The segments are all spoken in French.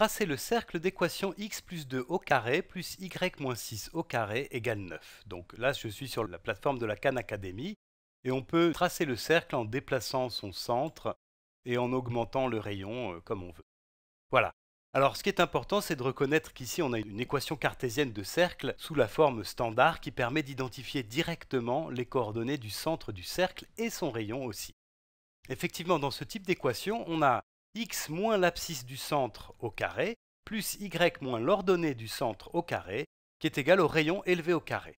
tracer le cercle d'équation x plus 2 au carré plus y moins 6 au carré égale 9. Donc là, je suis sur la plateforme de la Khan Academy et on peut tracer le cercle en déplaçant son centre et en augmentant le rayon euh, comme on veut. Voilà. Alors ce qui est important, c'est de reconnaître qu'ici on a une équation cartésienne de cercle sous la forme standard qui permet d'identifier directement les coordonnées du centre du cercle et son rayon aussi. Effectivement, dans ce type d'équation, on a x moins l'abscisse du centre au carré, plus y moins l'ordonnée du centre au carré, qui est égal au rayon élevé au carré.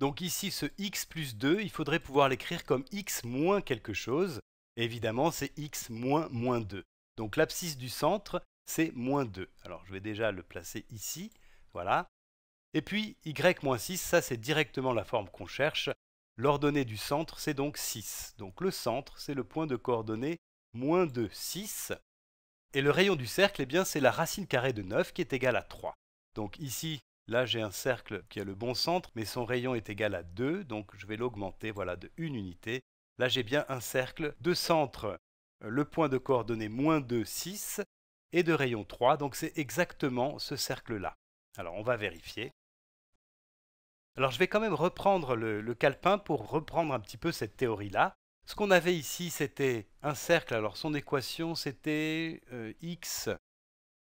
Donc ici, ce x plus 2, il faudrait pouvoir l'écrire comme x moins quelque chose. évidemment, c'est x moins moins 2. Donc l'abscisse du centre, c'est moins 2. Alors je vais déjà le placer ici, voilà. Et puis y moins 6, ça c'est directement la forme qu'on cherche. L'ordonnée du centre, c'est donc 6. Donc le centre, c'est le point de coordonnée moins 2, 6. Et le rayon du cercle, eh bien, c'est la racine carrée de 9 qui est égale à 3. Donc ici, là, j'ai un cercle qui a le bon centre, mais son rayon est égal à 2, donc je vais l'augmenter voilà, de 1 unité. Là, j'ai bien un cercle de centre, euh, le point de coordonnée moins 2, 6, et de rayon 3, donc c'est exactement ce cercle-là. Alors, on va vérifier. Alors, je vais quand même reprendre le, le calepin pour reprendre un petit peu cette théorie-là. Ce qu'on avait ici, c'était un cercle. Alors son équation, c'était euh, x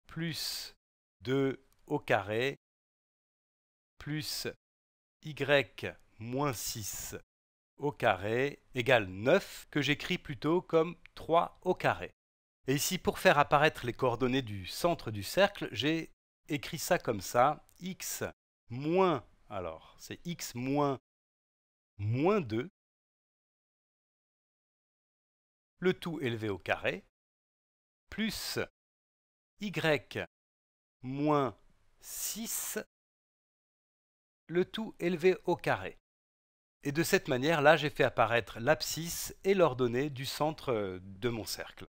plus 2 au carré plus y moins 6 au carré égale 9, que j'écris plutôt comme 3 au carré. Et ici, pour faire apparaître les coordonnées du centre du cercle, j'ai écrit ça comme ça, x moins, alors c'est x moins moins 2 le tout élevé au carré, plus y moins 6, le tout élevé au carré. Et de cette manière, là, j'ai fait apparaître l'abscisse et l'ordonnée du centre de mon cercle.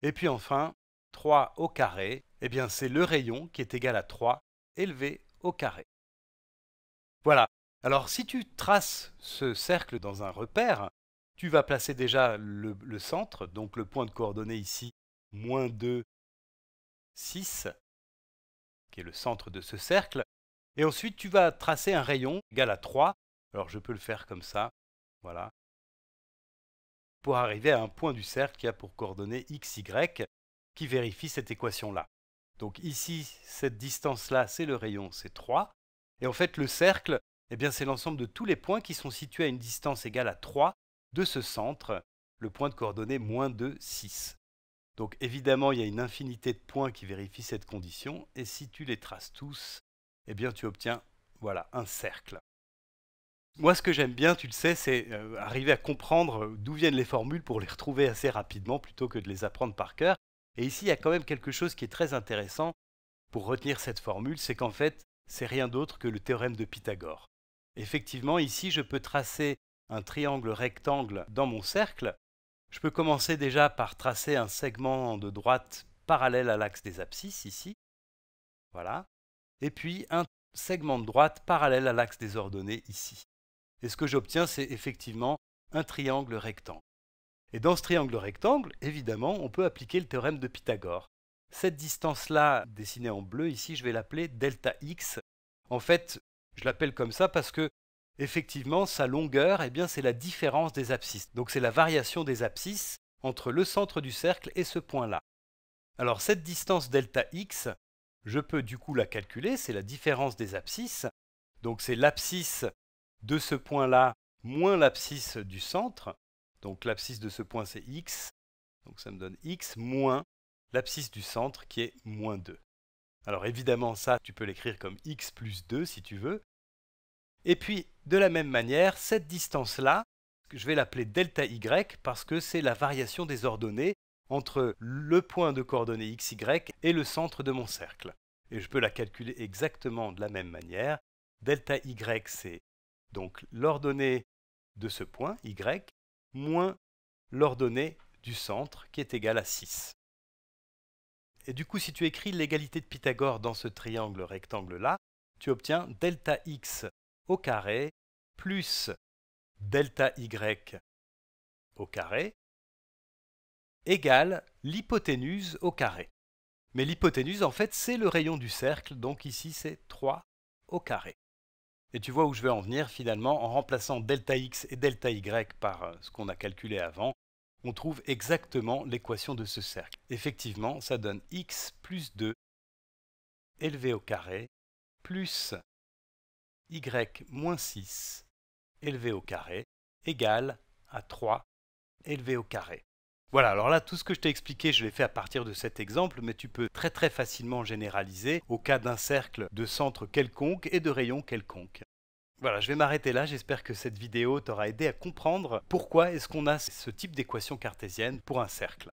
Et puis enfin, 3 au carré, eh bien c'est le rayon qui est égal à 3 élevé au carré. Voilà. Alors si tu traces ce cercle dans un repère, tu vas placer déjà le, centre, donc le point de coordonnée ici, moins 2, 6, qui est le centre de ce cercle. Et ensuite, tu vas tracer un rayon égal à 3. Alors, je peux le faire comme ça, voilà, pour arriver à un point du cercle qui a pour coordonnées x, y, qui vérifie cette équation-là. Donc ici, cette distance-là, c'est le rayon, c'est 3. Et en fait, le cercle, eh bien, c'est l'ensemble de tous les points qui sont situés à une distance égale à 3 de ce centre le point de coordonnée moins de 6. Donc évidemment, il y a une infinité de points qui vérifient cette condition, et si tu les traces tous, eh bien tu obtiens voilà, un cercle. Moi, ce que j'aime bien, tu le sais, c'est euh, arriver à comprendre d'où viennent les formules pour les retrouver assez rapidement plutôt que de les apprendre par cœur. Et ici, il y a quand même quelque chose qui est très intéressant pour retenir cette formule, c'est qu'en fait, c'est rien d'autre que le théorème de Pythagore. Effectivement, ici, je peux tracer un triangle rectangle dans mon cercle, je peux commencer déjà par tracer un segment de droite parallèle à l'axe des abscisses ici. Voilà. Et puis un segment de droite parallèle à l'axe des ordonnées ici. Et ce que j'obtiens, c'est effectivement un triangle rectangle. Et dans ce triangle rectangle, évidemment, on peut appliquer le théorème de Pythagore. Cette distance-là, dessinée en bleu ici, je vais l'appeler delta x. En fait, je l'appelle comme ça parce que Effectivement, sa longueur, eh bien, c'est la différence des abscisses. Donc c'est la variation des abscisses entre le centre du cercle et ce point-là. Alors cette distance delta x, je peux du coup la calculer, c'est la différence des abscisses. Donc c'est l'abscisse de ce point-là moins l'abscisse du centre. Donc l'abscisse de ce point c'est x, donc ça me donne x moins l'abscisse du centre qui est moins 2. Alors évidemment ça, tu peux l'écrire comme x plus 2 si tu veux, et puis, de la même manière, cette distance-là, je vais l'appeler delta y parce que c'est la variation des ordonnées entre le point de coordonnées xy et le centre de mon cercle. Et je peux la calculer exactement de la même manière. Delta y, c'est donc l'ordonnée de ce point, y, moins l'ordonnée du centre, qui est égale à 6. Et du coup, si tu écris l'égalité de Pythagore dans ce triangle rectangle-là, tu obtiens delta x au carré plus delta y au carré égale l'hypoténuse au carré. Mais l'hypoténuse, en fait, c'est le rayon du cercle, donc ici c'est 3 au carré. Et tu vois où je vais en venir finalement, en remplaçant delta x et delta y par euh, ce qu'on a calculé avant, on trouve exactement l'équation de ce cercle. Effectivement, ça donne x plus 2 élevé au carré plus y-6 élevé au carré égale à 3 élevé au carré. Voilà, alors là, tout ce que je t'ai expliqué, je l'ai fait à partir de cet exemple, mais tu peux très très facilement généraliser au cas d'un cercle de centre quelconque et de rayon quelconque. Voilà, je vais m'arrêter là, j'espère que cette vidéo t'aura aidé à comprendre pourquoi est-ce qu'on a ce type d'équation cartésienne pour un cercle.